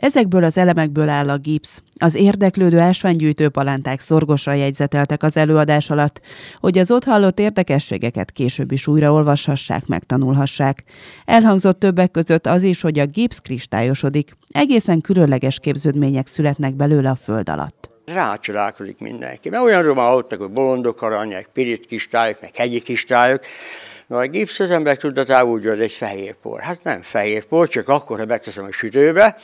Ezekből az elemekből áll a gipsz. Az érdeklődő ásványgyűjtő palánták szorgosan jegyzeteltek az előadás alatt, hogy az ott hallott érdekességeket később is újra olvashassák, megtanulhassák. Elhangzott többek között az is, hogy a gipsz kristályosodik. Egészen különleges képződmények születnek belőle a föld alatt rácsodálkozik mindenki. Mert olyan már hallottak, hogy bolondok aranyek, pirit kistályok, meg hegyi kistályok. Na, a gipsz az ember tudatában úgy, hogy ez egy fehér por. Hát nem fehér por, csak akkor, ha beteszem a sütőbe,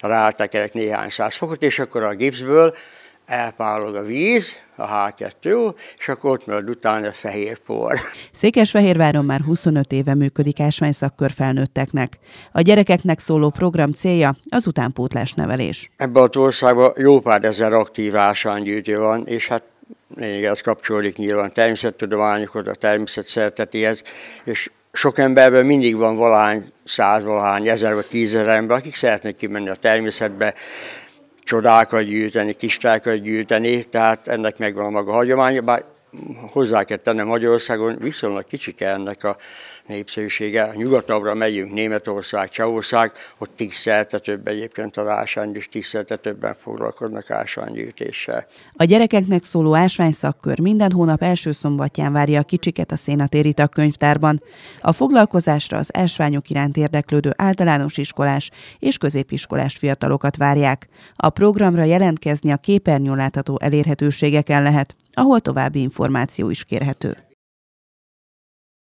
rátekerek néhány száz fokot, és akkor a gipszből elpárolog a víz, a H2, és akkor ott marad utána a fehér por. Székesfehérváron már 25 éve működik ásványszakkör felnőtteknek. A gyerekeknek szóló program célja az utánpótlás nevelés. Ebben az országban jó pár ezer aktív ásványgyűjtő van, és hát még ez kapcsolódik nyilván természettudományokhoz, a természet természetszertetéhez, és sok emberben mindig van valahány százvalahány ezer vagy tízezer ember, akik szeretnék kimenni a természetbe, csodákat gyűjteni, kistákat gyűjteni, tehát ennek megvan a maga hagyománya, bár hozzá kell tenni Magyarországon viszonylag kicsike ennek a népszerűsége. Nyugatabbra megyünk, Németország, Csehország, ott tízszelte több egyébként az ásvány, és tízszelte többen foglalkoznak ásványgyűjtéssel. A gyerekeknek szóló ásványszakkör minden hónap első szombatján várja a kicsiket a szénatéri könyvtárban. A foglalkozásra az ásványok iránt érdeklődő általános iskolás és középiskolás fiatalokat várják. A programra jelentkezni a képernyőn látható elérhetőségeken lehet ahol további információ is kérhető.